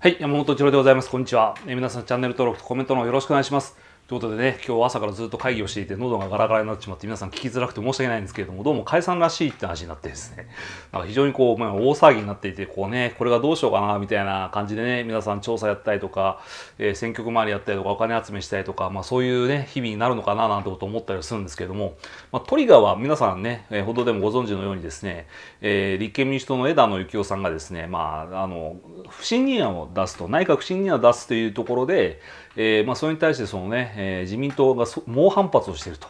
はい、山本千郎でございます。こんにちは。え皆さん、チャンネル登録とコメントのよろしくお願いします。ということでね、今日朝からずっと会議をしていて、喉がガラガラになってしまって、皆さん聞きづらくて申し訳ないんですけれども、どうも解散らしいって話になってですね、なんか非常にこう、まあ、大騒ぎになっていて、こうね、これがどうしようかな、みたいな感じでね、皆さん調査やったりとか、えー、選挙区回りやったりとか、お金集めしたりとか、まあそういうね、日々になるのかな、なんてことを思ったりするんですけれども、まあトリガーは皆さんね、えー、ほどでもご存知のようにですね、えー、立憲民主党の枝野幸男さんがですね、まあ、あの、不信任案を出すと、内閣不信任案を出すというところで、えー、まあ、それに対してそのね、えー、自民党が猛反発をしていると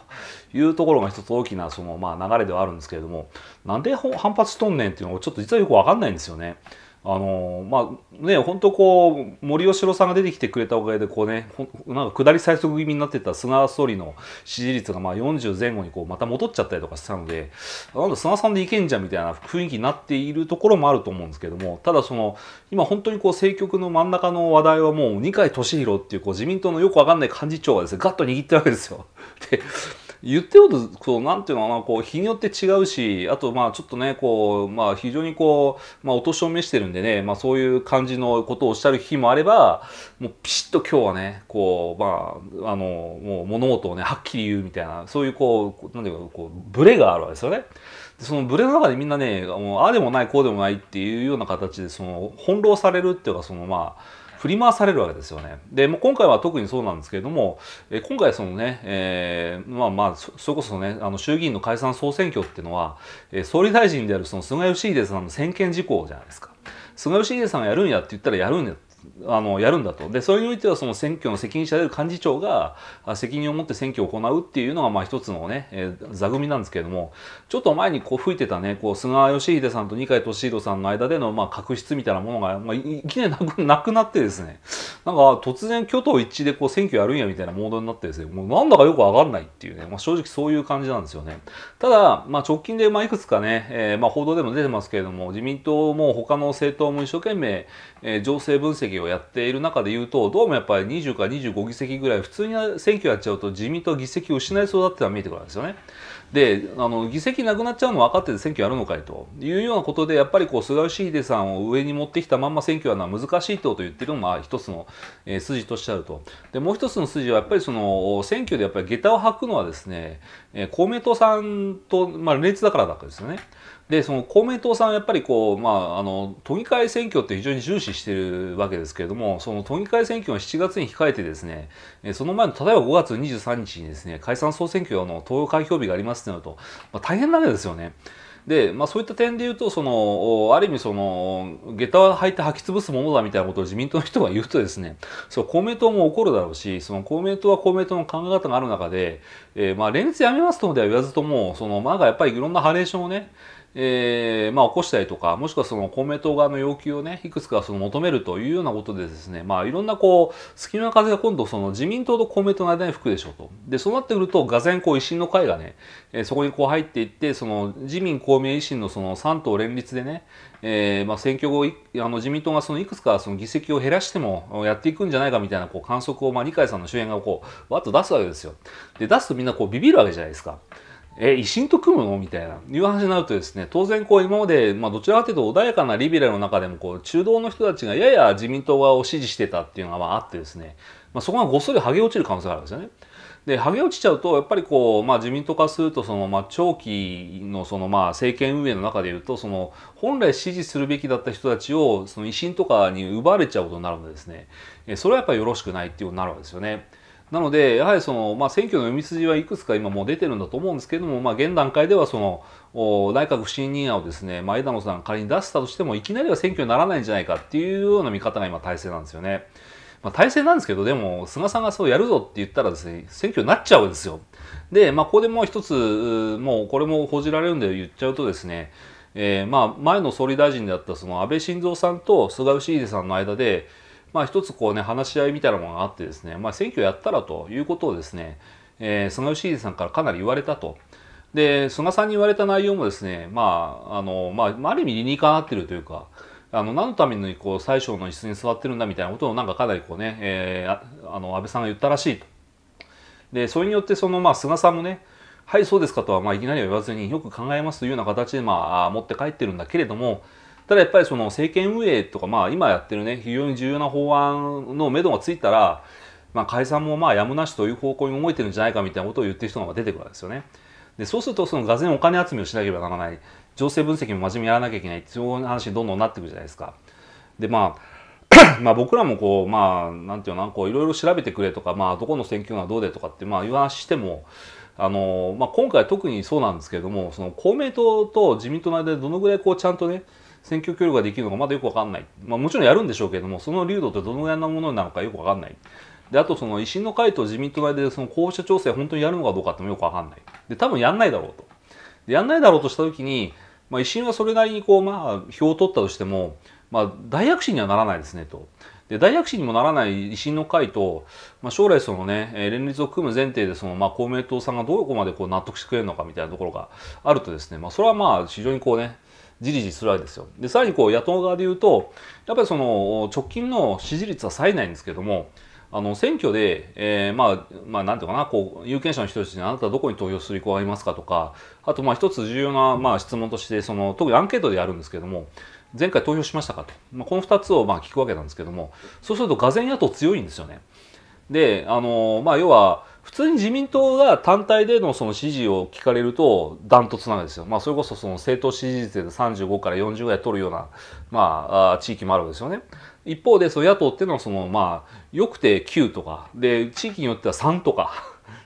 いうところが一つ大きなその、まあ、流れではあるんですけれどもなんで反発しとんねんっていうのをちょっと実はよく分かんないんですよね。あのまあね本当こう森喜朗さんが出てきてくれたおかげでこうねなんか下り最速気味になってた菅総理の支持率がまあ40前後にこうまた戻っちゃったりとかしたのでなんだ菅さんでいけんじゃんみたいな雰囲気になっているところもあると思うんですけどもただその今本当にこう政局の真ん中の話題はもう二階俊博っていうこう自民党のよくわかんない幹事長がですねガッと握ってるわけですよ。で言ってるとこうなんていうのかなこう日によって違うしあとまあちょっとねこうまあ非常にこうまあお年を召してるんでねまあそういう感じのことをおっしゃる日もあればもうピシッと今日はねこうまああのもう物事をねはっきり言うみたいなそういうこう何ていうかこうブレがあるわけですよね。そのブレの中でみんなねもうああでもないこうでもないっていうような形でその翻弄されるっていうかそのまあ振り回されるわけですよね。で、もう今回は特にそうなんですけれども、え今回そのね、えー、まあまあ、それこそね、あの衆議院の解散総選挙っていうのは、え総理大臣であるその菅義偉さんの専権事項じゃないですか。菅義偉さんがやるんやって言ったらやるんやってあのやるんだとでそれにおいてはその選挙の責任者である幹事長が責任を持って選挙を行うっていうのがまあ一つのね、えー、座組なんですけれどもちょっと前にこう吹いてたねこう菅義偉さんと二階俊博さんの間でのまあ確執みたいなものが、まあ、いきなりなくなくなってですねなんか突然挙党一致でこう選挙やるんやみたいなモードになってですねもうなんだかよくわかんないっていうね、まあ、正直そういう感じなんですよねただ、まあ、直近でまあいくつかね、えー、まあ報道でも出てますけれども自民党も他の政党も一生懸命、えー、情勢分析をやっている中で言うとどうもやっぱり20から25議席ぐらい普通に選挙やっちゃうと自民党議席を失いそうだってのは見えてくるんですよね。であの議席なくなっちゃうの分かってて選挙やるのかいというようなことでやっぱりこう菅義偉さんを上に持ってきたまんま選挙やるのは難しいってことを言ってるのが一つの、えー、筋としてあるとでもう一つの筋はやっぱりその選挙でやっぱり下駄を履くのはですね、公明党さんと、まあ、連立だからだかけですよね。でその公明党さんはやっぱりこう、まあ、あの都議会選挙って非常に重視しているわけですけれどもその都議会選挙を7月に控えてですねその前の例えば5月23日にですね解散総選挙の投開票日がありますってなると、まあ、大変なわけですよね。で、まあ、そういった点で言うとそのある意味その下駄を履いて履き潰すものだみたいなことを自民党の人が言うとですねそう公明党も怒るだろうしその公明党は公明党の考え方がある中で、えー、まあ連立やめますとでは言わずともそのなんかやっぱりいろんなハレーションをねえー、まあ、起こしたりとか、もしくはその公明党側の要求をね、いくつかその求めるというようなことでですね、まあ、いろんなこう、隙間風が今度その自民党と公明党の間に吹くでしょうと。で、そうなってくると、がぜんこう、維新の会がね、えー、そこにこう入っていって、その自民、公明、維新のその3党連立でね、えー、まあ、選挙後、あの自民党がそのいくつかその議席を減らしてもやっていくんじゃないかみたいなこう観測を、まあ、二階さんの主演がこう、わっと出すわけですよ。で、出すとみんなこう、ビビるわけじゃないですか。え、維新と組むのみたいな、いう話になるとですね、当然こう今まで、まあどちらかというと穏やかなリベラルの中でもこう中道の人たちがやや自民党側を支持してたっていうのがまああってですね、まあそこがごっそり剥げ落ちる可能性があるんですよね。で、剥げ落ちちゃうと、やっぱりこう、まあ自民党化すると、その、まあ長期のその、まあ政権運営の中でいうと、その、本来支持するべきだった人たちを、その維新とかに奪われちゃうことになるのでですね、それはやっぱりよろしくないっていうことになるわけですよね。なので、やはりその、まあ、選挙の読み筋はいくつか今もう出てるんだと思うんですけれども、まあ、現段階ではその、内閣不信任案をですね、まあ、枝野さん仮に出したとしても、いきなりは選挙にならないんじゃないかっていうような見方が今体制なんですよね。まあ、体制なんですけど、でも、菅さんがそうやるぞって言ったらですね、選挙になっちゃうんですよ。で、まあ、ここでもう一つ、もうこれも報じられるんで言っちゃうとですね、えー、まあ前の総理大臣であったその安倍晋三さんと菅義偉さんの間で、まあ、一つこうね話し合いみたいなものがあってですね、まあ、選挙やったらということをですね、えー、菅義偉さんからかなり言われたと。で菅さんに言われた内容もですね、まああのまあ、ある意味理にかなってるというか。あの何のためにこう最小の椅子に座ってるんだみたいなことをなんかかなりこうね、えー、あの安倍さんが言ったらしいと。でそれによってその、まあ、菅さんもねはいそうですかとは、まあ、いきなりは言わずによく考えますというような形で、まあ、持って帰ってるんだけれどもただやっぱりその政権運営とか、まあ、今やってるね非常に重要な法案のめどがついたら、まあ、解散もまあやむなしという方向に動いてるんじゃないかみたいなことを言ってる人が出てくるわけですよね。でそうするとそのがぜお金集めをしなければならない情勢分析も真面目にやらなきゃいけないそういう話にどんどんなってくるじゃないですか。でまあ まあ僕らもこうまあなんていうのこういろいろ調べてくれとかまあどこの選挙がどうでとかってまあいう話してもあのまあ今回特にそうなんですけれどもその公明党と自民党の間でどのぐらいこうちゃんとね選挙協力ができるのかまだよくわかんない、まあ、もちろんやるんでしょうけどもその流動ってどのぐらいなものなのかよく分かんないであとその維新の会と自民党側でその候補者調整本当にやるのかどうかってもよく分かんないで多分やんないだろうとでやんないだろうとした時に、まあ、維新はそれなりにこうまあ票を取ったとしても、まあ、大躍進にはならないですねと。で大躍進にもならない維新の会と、まあ、将来そのね、連立を組む前提でその、まあ、公明党さんがどこまでこう納得してくれるのかみたいなところがあるとですね、まあ、それはまあ非常にこうねじりじりするわけですよ。で、さらにこう野党側で言うと、やっぱりその直近の支持率は冴えないんですけども、あの選挙で、えー、まあ、まあ、なんていうかな、こう、有権者の人たちにあなたはどこに投票する意向がありますかとか、あと、まあ、一つ重要な、まあ、質問として、その、特にアンケートでやるんですけども、前回投票しましたかと。まあ、この二つを、まあ、聞くわけなんですけども、そうすると、俄然野党強いんですよね。で、あの、まあ、要は、普通に自民党が単体でのその支持を聞かれるとダントツなんですよ。まあ、それこそその政党支持率で35から40ぐらい取るような、まあ、地域もあるわけですよね。一方でその野党っていうのはその、まあ、良くて9とかで地域によっては3とか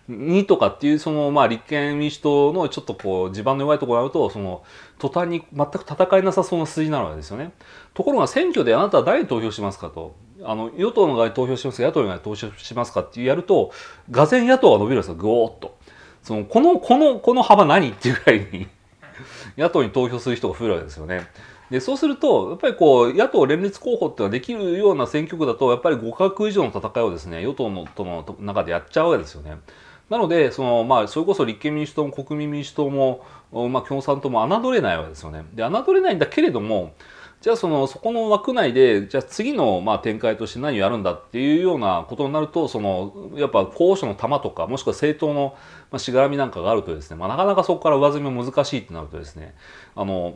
2 とかっていうその、まあ、立憲民主党のちょっとこう地盤の弱いところがあるとその途端に全く戦えなさそうな数字なわけですよね。ところが選挙であなたは誰に投票しますかと。あの与党の側に投票しますか野党の側に投票しますかってやるとがぜ野党が伸びるんですよぐおっとそのこのこのこの幅何っていうぐらいに 野党に投票する人が増えるわけですよね。でそうするとやっぱりこう野党連立候補っていうのはできるような選挙区だとやっぱり互角以上の戦いをですね与党のとの中でやっちゃうわけですよね。なのでその、まあ、それこそ立憲民主党も国民民主党も、まあ、共産党も侮れないわけですよね。で侮れないんだけれどもじゃあそのそこの枠内でじゃあ次のまあ展開として何をやるんだっていうようなことになるとそのやっぱ候補者の玉とかもしくは政党のましがらみなんかがあるとですね、まあ、なかなかそこから上積みも難しいってなるとですねあの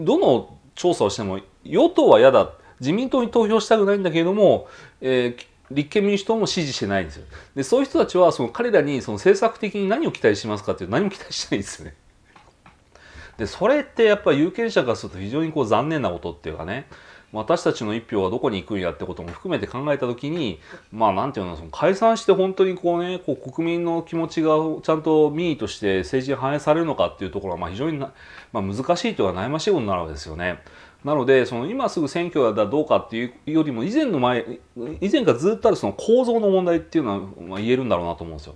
どの調査をしても与党は嫌だ自民党に投票したくないんだけれども、えー、立憲民主党も支持してないんですよ。でそういう人たちはその彼らにその政策的に何を期待しますかっていう何も期待してないんですよね。でそれってやっぱり有権者からすると非常にこう残念なことっていうかね私たちの一票はどこに行くんやってことも含めて考えた時にまあなんていうのその解散して本当にこうねこう国民の気持ちがちゃんと民意として政治に反映されるのかっていうところはまあ非常にまあ、難しいというか悩ましいことになるわけですよね。なのでその今すぐ選挙だどうかっていうよりも以前の前以前からずっとあるその構造の問題っていうのは言えるんだろうなと思うんですよ。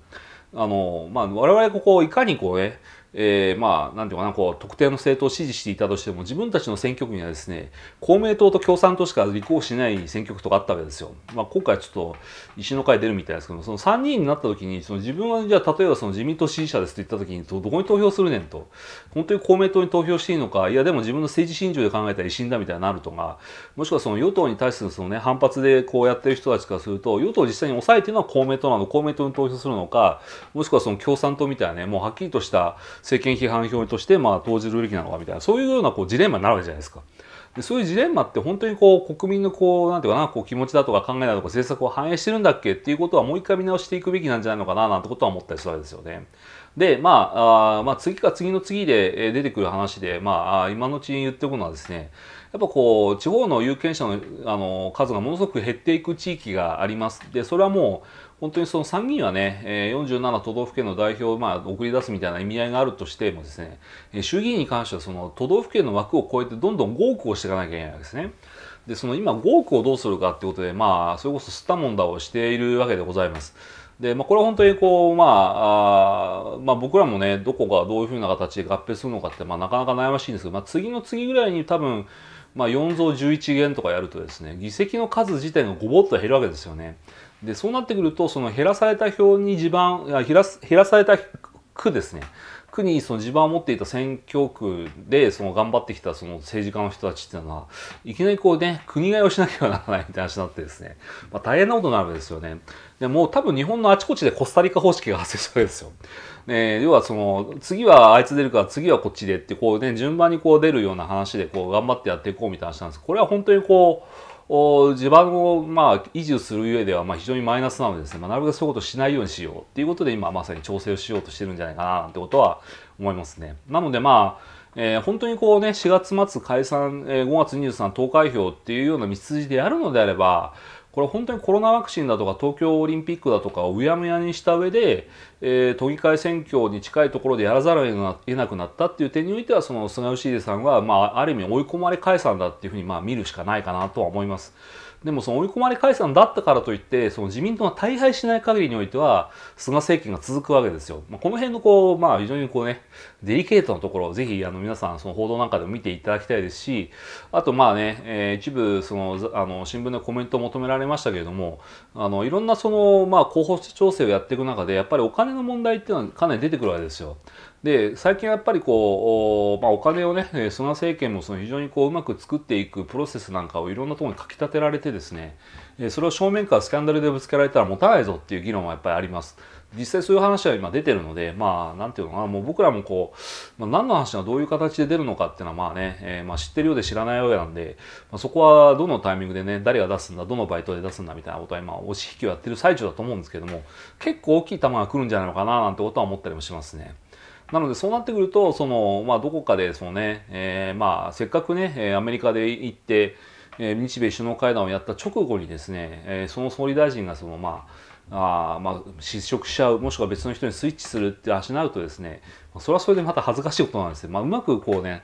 あのまあ、我々ここいかにこうねえー、まあ、なんていうかな、こう、特定の政党を支持していたとしても、自分たちの選挙区にはですね、公明党と共産党しか立候補しない選挙区とかあったわけですよ。まあ、今回ちょっと、石の会出るみたいですけども、その3人になった時に、その自分は、じゃあ、例えばその自民党支持者ですと言った時に、どこに投票するねんと。本当に公明党に投票していいのか、いや、でも自分の政治信条で考えたら維新だみたいになるとか、もしくはその与党に対するそのね、反発でこうやってる人たちからすると、与党を実際に抑えているのは公明党なの、公明党に投票するのか、もしくはその共産党みたいなね、もうはっきりとした、政権批判票としてまあ投じるべきなのかみたいなそういうようなこうジレンマになるわけじゃないですか。でそういうジレンマって本当にこう国民のこうなんていうかなこう気持ちだとか考えだとか政策を反映してるんだっけっていうことはもう一回見直していくべきなんじゃないのかななんてことは思ったりするわけですよね。で、まあ、あまあ、次か次の次で出てくる話で、まあ、今のうちに言っておくのはですね、やっぱこう、地方の有権者のあの数がものすごく減っていく地域があります。で、それはもう、本当にその参議院はね、47都道府県の代表をまあ送り出すみたいな意味合いがあるとしてもですね、衆議院に関してはその都道府県の枠を超えてどんどん合区をしていかなきゃいけないわけですね。で、その今合区をどうするかってことで、まあ、それこそ吸ったもんだをしているわけでございます。で、まあ、これは本当にこう、まあ、あまあ、僕らもね、どこがどういうふうな形で合併するのかって、まあ、なかなか悩ましいんですけど、まあ、次の次ぐらいに多分、まあ、4増11減とかやるとですね、議席の数自体がごぼっと減るわけですよね。で、そうなってくると、その減らされた票に地盤、減ら減らされた区ですね。区にその地盤を持っていた選挙区でその頑張ってきたその政治家の人たちっていうのは、いきなりこうね、国替えをしなければならないみたいな話になってですね、まあ、大変なことになるわけですよね。でもう多分日本のあちこちでコスタリカ方式が発生するわけですよ。ね、要はその次はあいつ出るから次はこっちでってこうね順番にこう出るような話でこう頑張ってやっていこうみたいな話なんですこれは本当にこう地盤をまあ維持する上ではまあ非常にマイナスなのでですね、まあ、なるべくそういうことをしないようにしようっていうことで今まさに調整をしようとしてるんじゃないかなってことは思いますね。なのでまあえー、本当にこうね、4月末解散、えー、5月23投開票っていうような道筋であるのであれば、これ本当にコロナワクチンだとか東京オリンピックだとかをうやむやにした上で、えー、都議会選挙に近いところでやらざるを得なくなったっていう点においてはその菅義偉さんは、まあ、ある意味追い込まれ解散だっていうふうにまあ見るしかないかなとは思います。でもその追い込まれ解散だったからといってその自民党が大敗しない限りにおいては菅政権が続くわけですよ。まあ、この辺のこう、まあ、非常にこうねデリケートなところをぜひあの皆さんその報道なんかでも見ていただきたいですしあとまあね、えー、一部そのあの新聞でコメントを求められましたけれどもあのいろんなその、まあ、候補者調整をやっていく中でやっぱりお金の問題っていうのはかなり出てくるわけですよ。で最近はやっぱりこう、まあ、お金をね菅政権もその非常にこううまく作っていくプロセスなんかをいろんなところにかきたてられてですねそれを正面からスキャンダルでぶつけられたら持たないぞっていう議論はやっぱりあります。実際そういう話は今出てるので、まあ、なんていうのかな、もう僕らもこう、まあ、何の話がどういう形で出るのかっていうのは、まあね、えー、まあ知ってるようで知らないようなんで、まあ、そこはどのタイミングでね、誰が出すんだ、どのバイトで出すんだみたいなことは今、押し引きをやってる最中だと思うんですけども、結構大きい球が来るんじゃないのかな、なんてことは思ったりもしますね。なのでそうなってくるとその、まあ、どこかでそのね、えー、まあ、せっかくねアメリカで行って、えー、日米首脳会談をやった直後にですね、えー、その総理大臣がその、まあ、あまあ、失職しちゃうもしくは別の人にスイッチするってあしなうとですねそれはそれでまた恥ずかしいことなんですよ、まあ、うまくこうね、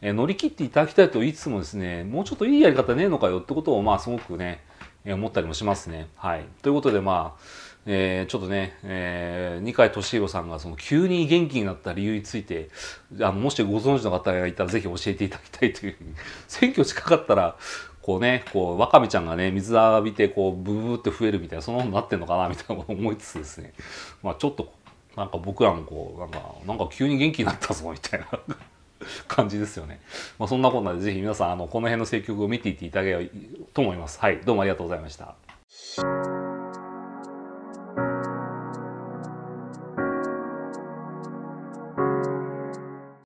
えー、乗り切っていただきたいと言いつつもですねもうちょっといいやり方ねえのかよってことを、まあ、すごくね思ったりもしますね。はい、ということでまあえー、ちょっとね、えー、二階俊弘さんがその急に元気になった理由についてあのもしご存知の方がいたらぜひ教えていただきたいという 選挙近かったらこうねこうワカメちゃんがね水浴びてこうブブーって増えるみたいなそんなのになってんのかなみたいなこと思いつつですね、まあ、ちょっとなんか僕らもこうなんかなんか急に元気になったぞみたいな。感じですよね。まあ、そんなこんなでぜひ皆さんあのこの辺の政局を見ていっていただければと思います。はい、どうもありがとうございました。